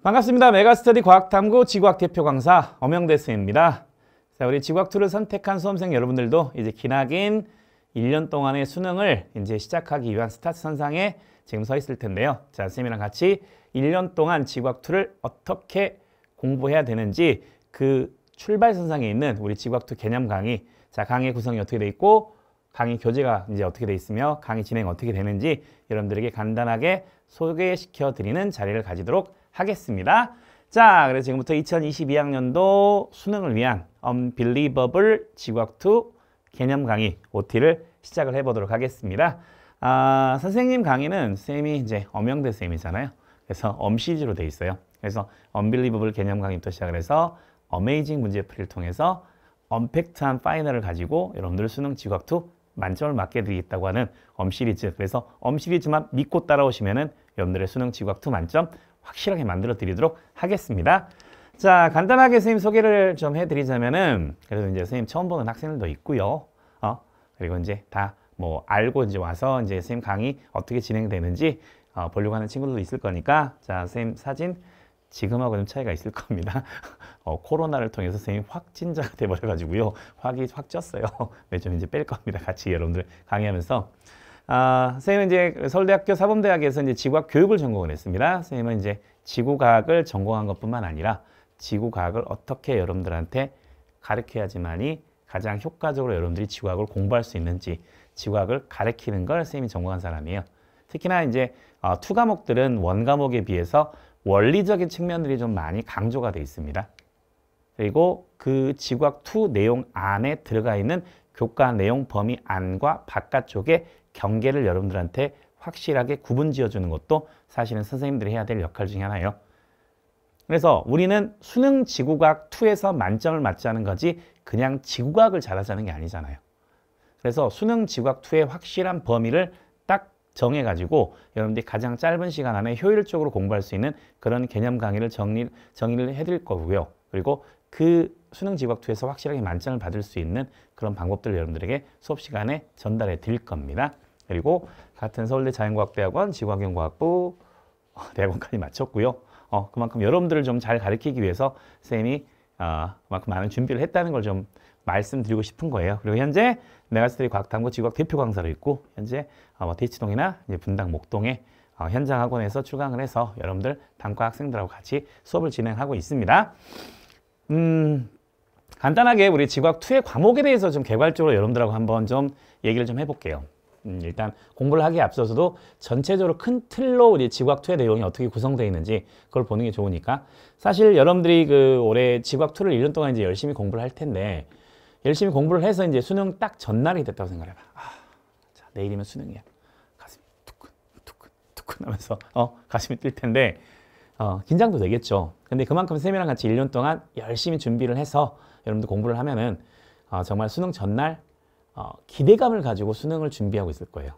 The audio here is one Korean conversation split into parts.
반갑습니다. 메가스터디 과학탐구 지구학 대표 강사 엄영대스입니다. 자, 우리 지구학2를 선택한 수험생 여러분들도 이제 기나긴 1년 동안의 수능을 이제 시작하기 위한 스타트 선상에 지금 서 있을 텐데요. 자, 선생님이랑 같이 1년 동안 지구학2를 어떻게 공부해야 되는지 그 출발 선상에 있는 우리 지구학2 개념 강의 자, 강의 구성이 어떻게 돼 있고 강의 교재가 이제 어떻게 돼 있으며 강의 진행 어떻게 되는지 여러분들에게 간단하게 소개시켜 드리는 자리를 가지도록 하겠습니다. 자, 그래서 지금부터 2022학년도 수능을 위한 Unbelievable 지각2 개념 강의 OT를 시작을 해보도록 하겠습니다. 아, 선생님 강의는 쌤이 이제 엄영대 쌤이잖아요. 그래서 엄CG로 돼 있어요. 그래서 Unbelievable 개념 강의부터 시작을 해서 어메이징 문제풀이를 통해서 언팩트한 파이널을 가지고 여러분들 수능 지각2 만점을 맞게 드리겠다고 하는 엄시리즈 그래서 엄시리즈만 믿고 따라오시면 은 여러분들의 수능 지각2 만점 확실하게 만들어 드리도록 하겠습니다. 자, 간단하게 선생님 소개를 좀 해드리자면은, 그래도 이제 선생님 처음 보는 학생들도 있고요. 어, 그리고 이제 다 뭐 알고 이제 와서 이제 선생님 강의 어떻게 진행되는지 어, 보려고 하는 친구들도 있을 거니까, 자, 선생님 사진 지금하고 좀 차이가 있을 겁니다. 어, 코로나를 통해서 선생님 확진자가 돼버려가지고요. 확이 확 쪘어요. 네, 좀 이제 뺄 겁니다. 같이 여러분들 강의하면서. 아, 선생님은 이제 서울대학교 사범대학에서 이제 지구학 교육을 전공을 했습니다. 선생님은 이제 지구과학을 전공한 것뿐만 아니라 지구과학을 어떻게 여러분들한테 가르켜야지만이 가장 효과적으로 여러분들이 지구학을 공부할 수 있는지 지구학을 가르키는 걸 선생님이 전공한 사람이에요. 특히나 이제 어, 투 과목들은 원 과목에 비해서 원리적인 측면들이 좀 많이 강조가 돼 있습니다. 그리고 그 지구학 투 내용 안에 들어가 있는 교과 내용 범위 안과 바깥쪽에 경계를 여러분들한테 확실하게 구분 지어주는 것도 사실은 선생님들이 해야 될 역할 중에 하나예요. 그래서 우리는 수능 지구과학 2에서 만점을 맞자는 거지 그냥 지구과학을 잘하자는 게 아니잖아요. 그래서 수능 지구과학 2의 확실한 범위를 딱 정해가지고 여러분들이 가장 짧은 시간 안에 효율적으로 공부할 수 있는 그런 개념 강의를 정리, 정의를 해드릴 거고요. 그리고 그 수능 지각 투에서 확실하게 만점을 받을 수 있는 그런 방법들 을 여러분들에게 수업 시간에 전달해 드릴 겁니다. 그리고 같은 서울대 자연과학대학원 지구환경과학부 어, 대학원까지 마쳤고요. 어, 그만큼 여러분들을 좀 잘 가르치기 위해서 쌤이 어, 그만큼 많은 준비를 했다는 걸 좀 말씀드리고 싶은 거예요. 그리고 현재 메가스터디 과학탐구 지구학 대표 강사로 있고 현재 어, 뭐 대치동이나 이제 분당 목동에 어, 현장 학원에서 출강을 해서 여러분들 단과 학생들하고 같이 수업을 진행하고 있습니다. 음, 간단하게 우리 지구학2의 과목에 대해서 좀 개괄적으로 여러분들하고 한번 좀 얘기를 좀 해볼게요. 음, 일단 공부를 하기에 앞서서도 전체적으로 큰 틀로 우리 지각2의 내용이 어떻게 구성되어 있는지 그걸 보는 게 좋으니까 사실 여러분들이 그 올해 지각2를 1년 동안 이제 열심히 공부를 할 텐데 열심히 공부를 해서 이제 수능 딱 전날이 됐다고 생각해봐. 아, 자, 내일이면 수능이야. 가슴이 두근두근 하면서 어 가슴이 뛸 텐데 어, 긴장도 되겠죠. 근데 그만큼 쌤이랑 같이 1년 동안 열심히 준비를 해서 여러분들 공부를 하면은 어, 정말 수능 전날 어, 기대감을 가지고 수능을 준비하고 있을 거예요.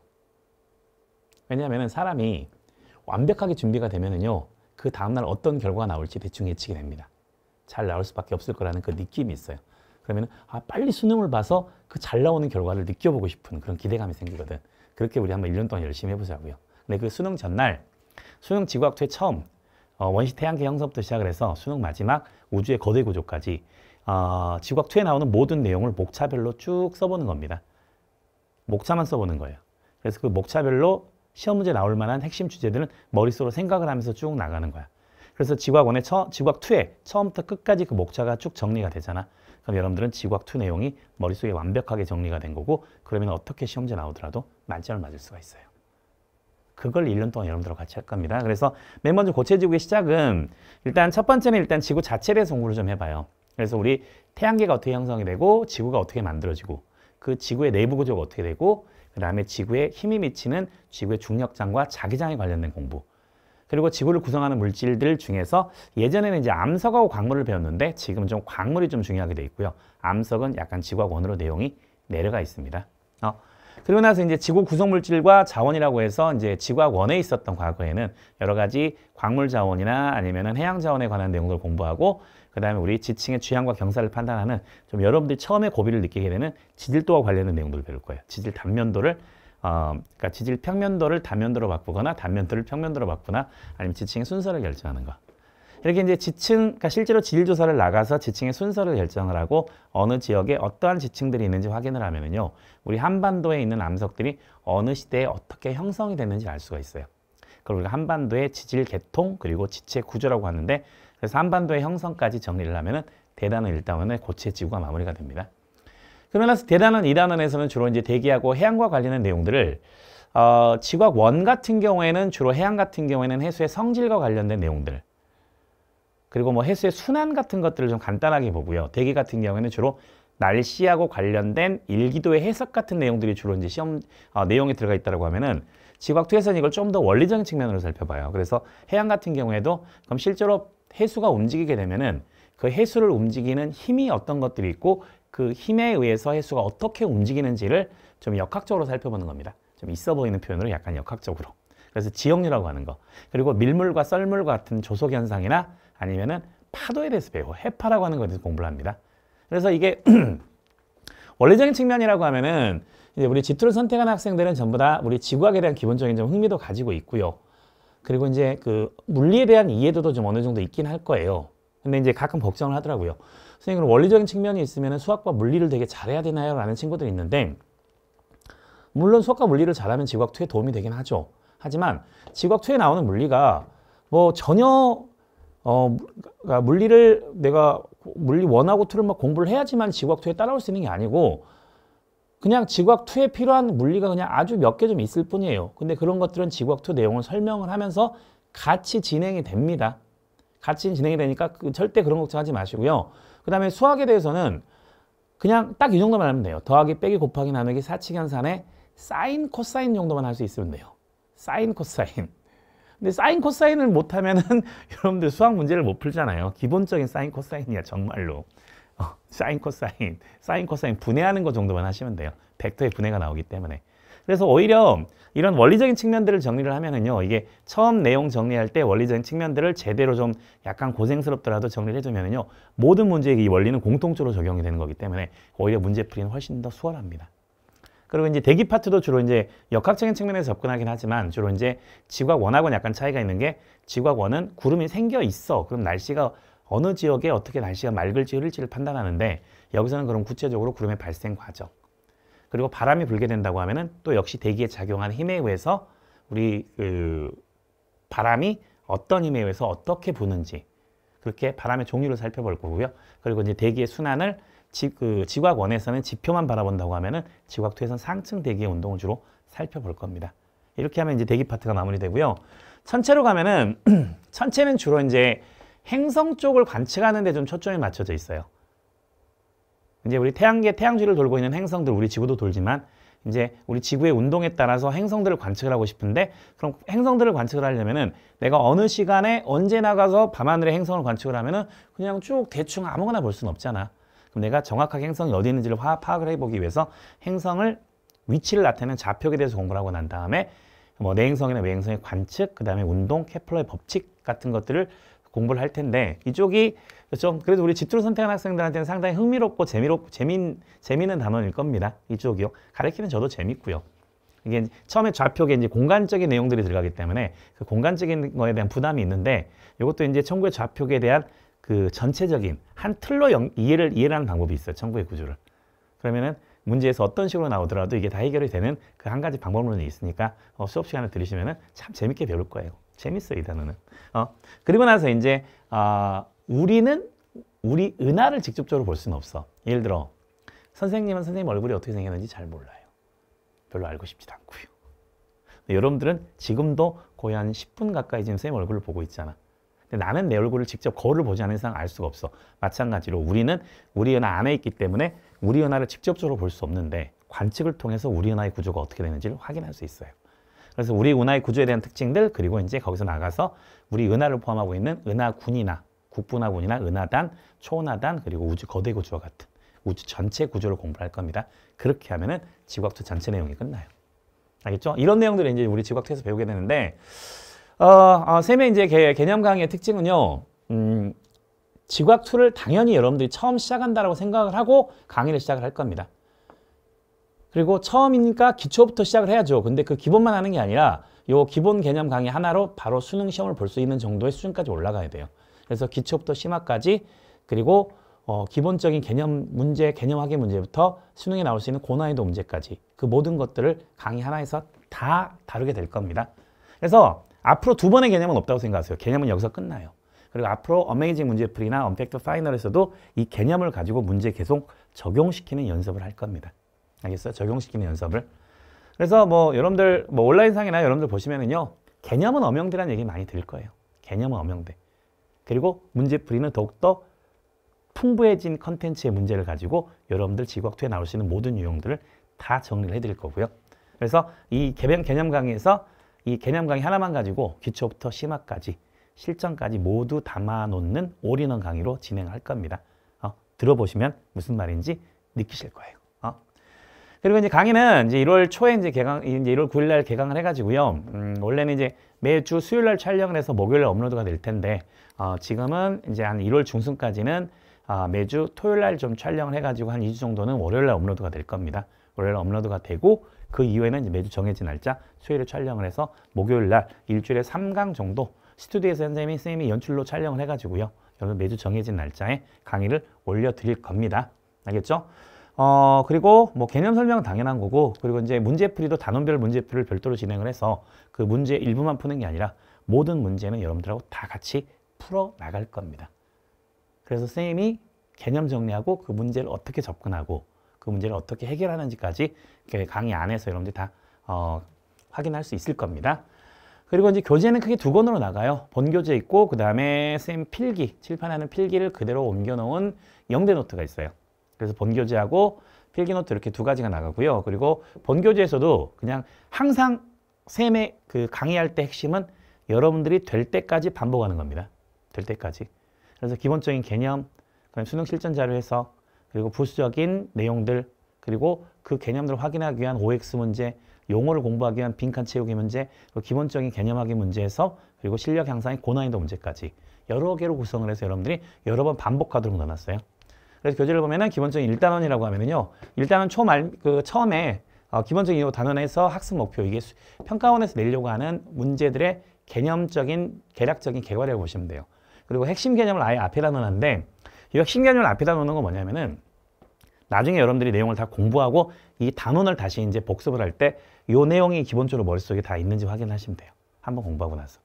왜냐하면 사람이 완벽하게 준비가 되면은요 그 다음날 어떤 결과가 나올지 대충 예측이 됩니다. 잘 나올 수밖에 없을 거라는 그 느낌이 있어요. 그러면 아 빨리 수능을 봐서 그 잘 나오는 결과를 느껴보고 싶은 그런 기대감이 생기거든. 그렇게 우리 한번 1년 동안 열심히 해보자고요. 근데 그 수능 전날 수능 지구학투 처음 어, 원시 태양계 형성부터 시작을 해서 수능 마지막 우주의 거대 구조까지 어, 지구학 2에 나오는 모든 내용을 목차별로 쭉 써보는 겁니다. 목차만 써보는 거예요. 그래서 그 목차별로 시험 문제 나올 만한 핵심 주제들은 머릿속으로 생각을 하면서 쭉 나가는 거야. 그래서 지구학원 처, 지구학2에 처음부터 끝까지 그 목차가 쭉 정리가 되잖아. 그럼 여러분들은 지구학2 내용이 머릿속에 완벽하게 정리가 된 거고 그러면 어떻게 시험제 나오더라도 만점을 맞을 수가 있어요. 그걸 1년 동안 여러분들하고 같이 할 겁니다. 그래서 맨 먼저 고체 지구의 시작은 일단 첫 번째는 일단 지구 자체에 대해서 공부를 좀 해봐요. 그래서 우리 태양계가 어떻게 형성이 되고 지구가 어떻게 만들어지고 그 지구의 내부 구조가 어떻게 되고 그 다음에 지구에 힘이 미치는 지구의 중력장과 자기장에 관련된 공부 그리고 지구를 구성하는 물질들 중에서 예전에는 이제 암석하고 광물을 배웠는데 지금은 좀 광물이 좀 중요하게 돼 있고요. 암석은 약간 지구학 원으로 내용이 내려가 있습니다. 어, 그리고 나서 이제 지구 구성물질과 자원이라고 해서 이제 지구학 원에 있었던 과거에는 여러 가지 광물 자원이나 아니면은 해양 자원에 관한 내용을 들 공부하고 그 다음에 우리 지층의 취향과 경사를 판단하는 좀 여러분들이 처음에 고비를 느끼게 되는 지질도와 관련된 내용들을 배울 거예요. 지질 단면도를 어, 그러니까 지질 평면도를 단면도로 바꾸거나 단면도를 평면도로 바꾸거나 아니면 지층의 순서를 결정하는 거. 이렇게 이제 지층, 그러니까 실제로 지질조사를 나가서 지층의 순서를 결정을 하고 어느 지역에 어떠한 지층들이 있는지 확인을 하면요. 우리 한반도에 있는 암석들이 어느 시대에 어떻게 형성이 됐는지 알 수가 있어요. 그걸 우리가 한반도의 지질 계통 그리고 지체 구조라고 하는데 그래서 한반도의 형성까지 정리를 하면은 대단원 1단원의 고체 지구가 마무리가 됩니다. 그러면서 대단원 2단원에서는 주로 이제 대기하고 해양과 관련된 내용들을 어, 지각 원 같은 경우에는 주로 해양 같은 경우에는 해수의 성질과 관련된 내용들 그리고 뭐 해수의 순환 같은 것들을 좀 간단하게 보고요. 대기 같은 경우에는 주로 날씨하고 관련된 일기도의 해석 같은 내용들이 주로 이제 시험 어, 내용에 들어가 있다고 하면은 지각투에서는 이걸 좀 더 원리적인 측면으로 살펴봐요. 그래서 해양 같은 경우에도 그럼 실제로 해수가 움직이게 되면은 그 해수를 움직이는 힘이 어떤 것들이 있고 그 힘에 의해서 해수가 어떻게 움직이는지를 좀 역학적으로 살펴보는 겁니다. 좀 있어 보이는 표현으로 약간 역학적으로. 그래서 지역류라고 하는 거. 그리고 밀물과 썰물 같은 조속 현상이나 아니면은 파도에 대해서 배워 해파라고 하는 것에 대해서 공부를 합니다. 그래서 이게 원리적인 측면이라고 하면은 이제 우리 지투를 선택하는 학생들은 전부 다 우리 지구학에 대한 기본적인 좀 흥미도 가지고 있고요. 그리고 이제 그 물리에 대한 이해도도 좀 어느 정도 있긴 할 거예요. 근데 이제 가끔 걱정을 하더라고요. 선생님 그럼 원리적인 측면이 있으면 수학과 물리를 되게 잘해야 되나요? 라는 친구들이 있는데 물론 수학과 물리를 잘하면 지구학 2에 도움이 되긴 하죠. 하지만 지구학 2에 나오는 물리가 뭐 전혀 어, 그러니 물리를 내가 물리 원하고 투를 막 공부를 해야지만 지구학 투에 따라올 수 있는 게 아니고 그냥 지구학 투에 필요한 물리가 그냥 아주 몇 개 좀 있을 뿐이에요. 근데 그런 것들은 지구학 투 내용을 설명을 하면서 같이 진행이 됩니다. 같이 진행이 되니까 그 절대 그런 걱정하지 마시고요. 그 다음에 수학에 대해서는 그냥 딱 이 정도만 하면 돼요. 더하기, 빼기, 곱하기, 나누기, 사칙, 연산에 사인, 코사인 정도만 할 수 있으면 돼요. 사인, 코사인. 근데 사인 코사인을 못하면은 여러분들 수학 문제를 못 풀잖아요. 기본적인 사인 코사인이야 정말로. 어, 사인 코사인, 사인 코사인 분해하는 것 정도만 하시면 돼요. 벡터의 분해가 나오기 때문에. 그래서 오히려 이런 원리적인 측면들을 정리를 하면은요. 이게 처음 내용 정리할 때 원리적인 측면들을 제대로 좀 약간 고생스럽더라도 정리를 해주면은요. 모든 문제의 이 원리는 공통적으로 적용이 되는 거기 때문에 오히려 문제 풀이는 훨씬 더 수월합니다. 그리고 이제 대기 파트도 주로 이제 역학적인 측면에서 접근하긴 하지만 주로 이제 지구학원하고는 약간 차이가 있는 게 지구학원은 구름이 생겨 있어. 그럼 날씨가 어느 지역에 어떻게 날씨가 맑을지 흐를지를 판단하는데 여기서는 그럼 구체적으로 구름의 발생 과정 그리고 바람이 불게 된다고 하면은 또 역시 대기에 작용하는 힘에 의해서 우리 그 바람이 어떤 힘에 의해서 어떻게 부는지 그렇게 바람의 종류를 살펴볼 거고요. 그리고 이제 대기의 순환을 지, 그 지각원에서는 지표만 바라본다고 하면은 지각투에서는 상층 대기의 운동을 주로 살펴볼 겁니다. 이렇게 하면 이제 대기 파트가 마무리되고요. 천체로 가면은 천체는 주로 이제 행성 쪽을 관측하는 데 좀 초점이 맞춰져 있어요. 이제 우리 태양계 태양주를 돌고 있는 행성들 우리 지구도 돌지만 이제 우리 지구의 운동에 따라서 행성들을 관측을 하고 싶은데 그럼 행성들을 관측을 하려면은 내가 어느 시간에 언제 나가서 밤하늘의 행성을 관측을 하면은 그냥 쭉 대충 아무거나 볼 수는 없잖아. 그럼 내가 정확하게 행성이 어디 있는지를 파악을 해보기 위해서 행성을 위치를 나타내는 좌표에 대해서 공부를 하고 난 다음에 뭐 내행성이나 외행성의 관측, 그 다음에 운동, 케플러의 법칙 같은 것들을 공부를 할 텐데 이쪽이 좀 그래도 우리 집중을 선택한 학생들한테는 상당히 흥미롭고 재미롭고 재미, 재미있는 단원일 겁니다. 이쪽이요. 가르키는 저도 재밌고요. 이게 처음에 좌표에 이제 공간적인 내용들이 들어가기 때문에 그 공간적인 거에 대한 부담이 있는데 이것도 이제 청구의 좌표에 대한 그 전체적인 한 틀로 영, 이해를 이해하는 방법이 있어요. 정부의 구조를. 그러면은 문제에서 어떤 식으로 나오더라도 이게 다 해결이 되는 그 한 가지 방법론이 있으니까 어, 수업 시간에 들으시면은 참 재밌게 배울 거예요. 재밌어이 단어는. 어, 그리고 나서 이제 어, 우리는 우리 은하를 직접적으로 볼 수는 없어. 예를 들어 선생님은 선생님 얼굴이 어떻게 생겼는지 잘 몰라요. 별로 알고 싶지도 않고요. 여러분들은 지금도 거의 한 10분 가까이 지금 선생님 얼굴을 보고 있잖아. 나는 내 얼굴을 직접 거울을 보지 않은 이상 알 수가 없어. 마찬가지로 우리는 우리 은하 안에 있기 때문에 우리 은하를 직접적으로 볼 수 없는데 관측을 통해서 우리 은하의 구조가 어떻게 되는지를 확인할 수 있어요. 그래서 우리 은하의 구조에 대한 특징들 그리고 이제 거기서 나가서 우리 은하를 포함하고 있는 은하군이나 국분하군이나 은하단, 초은하단 그리고 우주 거대 구조와 같은 우주 전체 구조를 공부할 겁니다. 그렇게 하면은 지구학투 전체 내용이 끝나요. 알겠죠? 이런 내용들을 이제 우리 지구학투에서 배우게 되는데 어, 어, 셈의 이제 개, 개념 강의의 특징은요. 음, 지각 툴을 당연히 여러분들이 처음 시작한다라고 생각을 하고 강의를 시작을 할 겁니다. 그리고 처음이니까 기초부터 시작을 해야죠. 근데 그 기본만 하는 게 아니라 요 기본 개념 강의 하나로 바로 수능 시험을 볼 수 있는 정도의 수준까지 올라가야 돼요. 그래서 기초부터 심화까지 그리고 어, 기본적인 개념 문제, 개념 확인 문제부터 수능에 나올 수 있는 고난이도 문제까지 그 모든 것들을 강의 하나에서 다 다루게 될 겁니다. 그래서 앞으로 두 번의 개념은 없다고 생각하세요. 개념은 여기서 끝나요. 그리고 앞으로 어메이징 문제풀이나 언팩트 파이널에서도 이 개념을 가지고 문제 계속 적용시키는 연습을 할 겁니다. 알겠어요? 적용시키는 연습을. 그래서 뭐 여러분들 뭐 온라인상이나 여러분들 보시면은요. 개념은 어명대라는 얘기 많이 들을 거예요. 개념은 어명대 그리고 문제풀이는 더욱더 풍부해진 컨텐츠의 문제를 가지고 여러분들 지학투에 나올 수 있는 모든 유형들을 다 정리를 해드릴 거고요. 그래서 이 개변 개념 강의에서 이 개념 강의 하나만 가지고 기초부터 심화까지 실전까지 모두 담아놓는 올인원 강의로 진행할 겁니다. 어, 들어보시면 무슨 말인지 느끼실 거예요. 어? 그리고 이제 강의는 이제 1월 초에 이제 개강, 이제 1월 9일 날 개강을 해가지고요. 음, 원래는 이제 매주 수요일 날 촬영을 해서 목요일 날 업로드가 될 텐데, 어, 지금은 이제 한 1월 중순까지는 아, 매주 토요일 날 좀 촬영을 해가지고 한 2주 정도는 월요일 날 업로드가 될 겁니다. 월요일 업로드가 되고, 그 이후에는 이제 매주 정해진 날짜 수요일에 촬영을 해서 목요일 날 일주일에 3강 정도 스튜디오에서 선생님이 선생님이 연출로 촬영을 해가지고요. 여러분 매주 정해진 날짜에 강의를 올려드릴 겁니다. 알겠죠? 어, 그리고 뭐 개념 설명은 당연한 거고, 그리고 이제 문제풀이도 단원별 문제풀이를 별도로 진행을 해서 그 문제 일부만 푸는 게 아니라 모든 문제는 여러분들하고 다 같이 풀어 나갈 겁니다. 그래서 선생님이 개념 정리하고 그 문제를 어떻게 접근하고 그 문제를 어떻게 해결하는지까지 강의 안에서 여러분들이 다 어, 확인할 수 있을 겁니다. 그리고 이제 교재는 크게 두 권으로 나가요. 본교재 있고 그 다음에 쌤 필기, 칠판하는 필기를 그대로 옮겨놓은 영대 노트가 있어요. 그래서 본교재하고 필기 노트 이렇게 두 가지가 나가고요. 그리고 본교재에서도 그냥 항상 쌤의 그 강의할 때 핵심은 여러분들이 될 때까지 반복하는 겁니다. 될 때까지. 그래서 기본적인 개념, 그다음 수능 실전 자료에서 그리고 부수적인 내용들, 그리고 그 개념들을 확인하기 위한 OX 문제, 용어를 공부하기 위한 빈칸 채우기 문제, 기본적인 개념하기 문제에서 그리고 실력 향상의 고난이도 문제까지 여러 개로 구성을 해서 여러분들이 여러 번 반복하도록 넣어놨어요. 그래서 교재를 보면은 기본적인 1단원이라고 하면요 1단원 초말, 그 처음에 어, 기본적인 단원에서 학습 목표, 이게 수, 평가원에서 내려고 하는 문제들의 개념적인, 개략적인 개괄이라고 보시면 돼요. 그리고 핵심 개념을 아예 앞에다 넣어놨는데 이거 신개념을 앞에다 놓는 건 뭐냐면은 나중에 여러분들이 내용을 다 공부하고 이 단원을 다시 이제 복습을 할 때 이 내용이 기본적으로 머릿속에 다 있는지 확인하시면 돼요. 한번 공부하고 나서.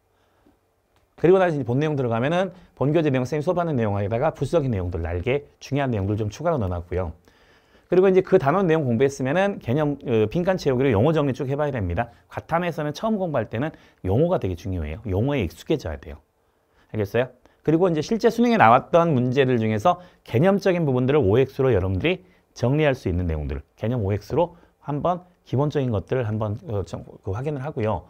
그리고 다시 본 내용 들어가면은 본교재 내용 선생님 수업하는 내용에다가 부수적인 내용들 날개 중요한 내용들 좀 추가로 넣어놨고요. 그리고 이제 그 단원 내용 공부했으면은 개념 어, 빈칸 채우기로 용어 정리 쭉 해봐야 됩니다. 과탐에서는 처음 공부할 때는 용어가 되게 중요해요. 용어에 익숙해져야 돼요. 알겠어요? 그리고 이제 실제 수능에 나왔던 문제들 중에서 개념적인 부분들을 OX로 여러분들이 정리할 수 있는 내용들, 개념 OX로 한번 기본적인 것들을 한번 어, 그 확인을 하고요.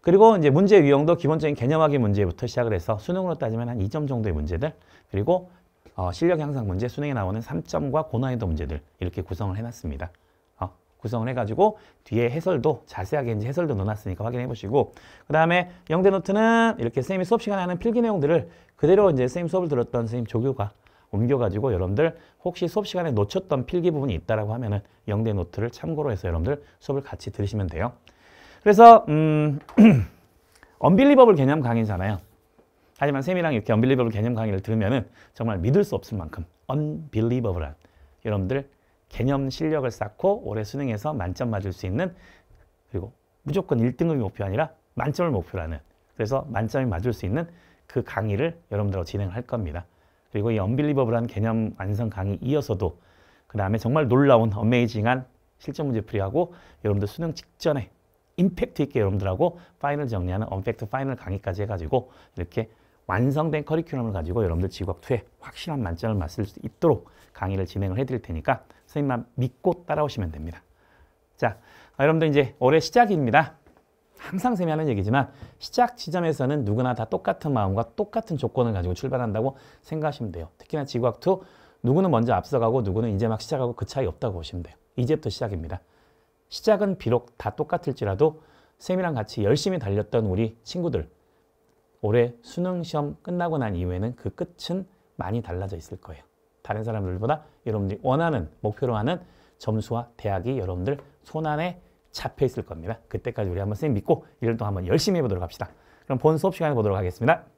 그리고 이제 문제 유형도 기본적인 개념하기 문제부터 시작을 해서 수능으로 따지면 한 2점 정도의 문제들, 그리고 어, 실력 향상 문제, 수능에 나오는 3점과 고난이도 문제들 이렇게 구성을 해놨습니다. 어, 구성을 해가지고 뒤에 해설도 자세하게 이제 해설도 넣어놨으니까 확인해 보시고 그 다음에 영대노트는 이렇게 선생님이 수업 시간에 하는 필기 내용들을 그대로 이제 선생님 수업을 들었던 선생님 조교가 옮겨가지고 여러분들 혹시 수업 시간에 놓쳤던 필기 부분이 있다라고 하면은 영대 노트를 참고로 해서 여러분들 수업을 같이 들으시면 돼요. 그래서 음 언빌리버블 개념 강의잖아요. 하지만 쌤이랑 이렇게 언빌리버블 개념 강의를 들으면은 정말 믿을 수 없을 만큼 언빌리버블한 여러분들 개념 실력을 쌓고 올해 수능에서 만점 맞을 수 있는 그리고 무조건 1등급이 목표 아니라 만점을 목표로 하는 그래서 만점이 맞을 수 있는 그 강의를 여러분들하고 진행할 겁니다. 그리고 이 언빌리버블한 개념 완성 강의 이어서도 그 다음에 정말 놀라운 어메이징한 실전 문제 풀이하고 여러분들 수능 직전에 임팩트 있게 여러분들하고 파이널 정리하는 언팩트 파이널 강의까지 해가지고 이렇게 완성된 커리큘럼을 가지고 여러분들 지구학2에 확실한 만점을 맞을 수 있도록 강의를 진행을 해드릴 테니까 선생님만 믿고 따라오시면 됩니다. 자, 아, 여러분들 이제 올해 시작입니다. 항상 세미하는 얘기지만 시작 지점에서는 누구나 다 똑같은 마음과 똑같은 조건을 가지고 출발한다고 생각하시면 돼요. 특히나 지구학2 누구는 먼저 앞서가고 누구는 이제 막 시작하고 그 차이 없다고 보시면 돼요. 이제부터 시작입니다. 시작은 비록 다 똑같을지라도 쌤이랑 같이 열심히 달렸던 우리 친구들 올해 수능 시험 끝나고 난 이후에는 그 끝은 많이 달라져 있을 거예요. 다른 사람들보다 여러분들이 원하는 목표로 하는 점수와 대학이 여러분들 손안에 잡혀 있을 겁니다. 그때까지 우리 한번 선생님 믿고 이걸 또 한번 열심히 해보도록 합시다. 그럼 본 수업 시간에 보도록 하겠습니다.